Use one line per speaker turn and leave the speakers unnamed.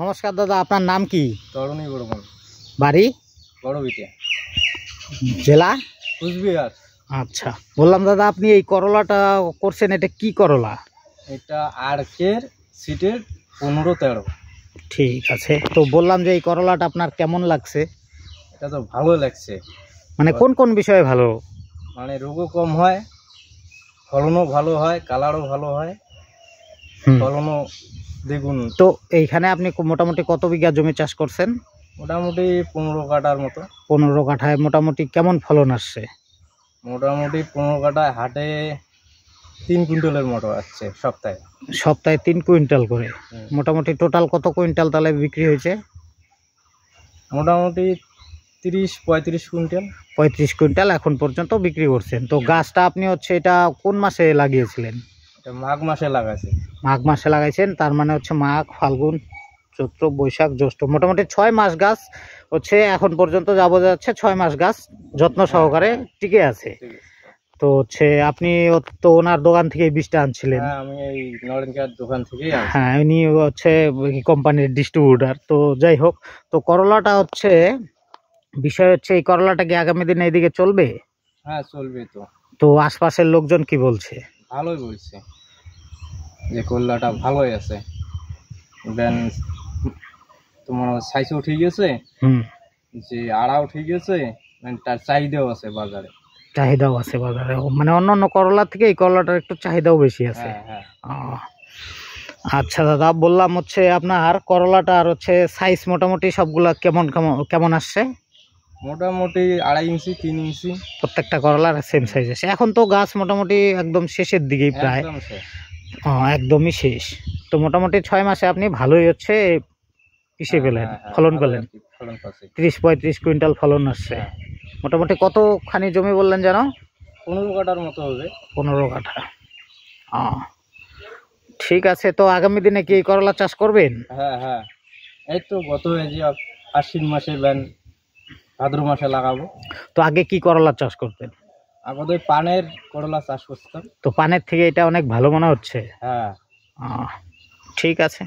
নমস্কার দাদা আপনার নাম কি
তরুণী বর্মন বাড়ি বড়বিতে জেলা কুচবিহার
আচ্ছা বললাম দাদা আপনি এই করলাটা করছেন এটা কি করলা
এটা আর্কের
সিটের পনেরো তেরো ঠিক আছে তো বললাম যে এই করলাটা আপনার কেমন লাগছে এটা তো ভালো লাগছে মানে কোন কোন বিষয়ে ভালো
মানে রোগও কম হয় ফলনও ভালো হয় কালারও ভালো হয়
ফলনও দেখুন তো এইখানে আপনি মোটামুটি কত বিঘা জমি চাষ করছেন
মোটামুটি পনেরো কাটার মতো
পনেরো কাঠায় মোটামুটি কেমন ফলন আসছে
মোটামুটি পনেরো কাঠায় হাটে
তিন কুইন্টালের মতো আসছে সপ্তাহে সপ্তাহে তিন কুইন্টাল করে মোটামুটি টোটাল কত কুইন্টাল তাহলে বিক্রি হয়েছে মোটামুটি তিরিশ পঁয়ত্রিশ কুইন্টাল পঁয়ত্রিশ কুইন্টাল এখন পর্যন্ত বিক্রি করছেন তো গাছটা আপনি হচ্ছে এটা কোন মাসে লাগিয়েছিলেন
মাঘ মাসে লাগাইছে
মাঘ মাসে লাগাইছেন তার মানে হচ্ছে মাঘ ফাল্গুন চৈত্র বৈশাখ জ্যৈষ্ঠ মোটামুটি ছয় মাস গাছ হচ্ছে এখন পর্যন্ত যাব যাচ্ছে ছয় মাস গাছ যত্ন সহকারে টিকে আছে তো হচ্ছে আপনি তো ওনার দোকান থেকে বীজটা আনছিলেন
হ্যাঁ,
হ্যাঁ উনি হচ্ছে কোম্পানির ডিস্ট্রিবিউটার তো যাই হোক তো করলাটা হচ্ছে বিষয় হচ্ছে এই করলাটা কি আগামী দিনে এদিকে চলবে
হ্যাঁ চলবে তো
তো আশপাশের লোকজন কি বলছে
ভালোই বলছে যে কল্লাটা ভালোই আছে দেন তোমার সাইজও ঠিক আছে যে আড়াও ঠিক আছে তার চাহিদাও আছে বাজারে
চাহিদাও আছে বাজারে মানে অন্য অন্য করলা থেকে এই করলাটার একটু চাহিদাও বেশি আছে হ্যাঁ, হ্যাঁ। আচ্ছা দাদা বললাম হচ্ছে আপনার করলাটা আর হচ্ছে সাইজ মোটামুটি সবগুলা কেমন কেমন কেমন আসছে মোটামুটি আড়াই ইঞ্চি তিন ইঞ্চি প্রত্যেকটা করলার সেম সাইজ আছে এখন তো গাছ মোটামুটি একদম শেষের দিকেই প্রায় হ্যাঁ, একদমই শেষ তো মোটামুটি ছয় মাসে আপনি ভালোই হচ্ছে পিছিয়ে হ্যাঁ, পেলেন হ্যাঁ, ফলন পেলেন ত্রিশ পঁয়ত্রিশ কুইন্টাল ফলন আসছে মোটামুটি কতখানি জমি বললেন যেন
পনেরো কাঠার মতো হবে
পনেরো কাঠা হ্যাঁ ঠিক আছে তো আগামী দিনে কি করলা চাষ করবেন
হ্যাঁ হ্যাঁ এই তো গত আশ্বিন মাসে ব্যান ভাদ্র মাসে লাগাবো
তো আগে কি করলা চাষ করতেন
আমাদের পানের করলা চাষ করতাম
তো পানের থেকে এটা অনেক ভালো মনে হচ্ছে হ্যাঁ ঠিক আছে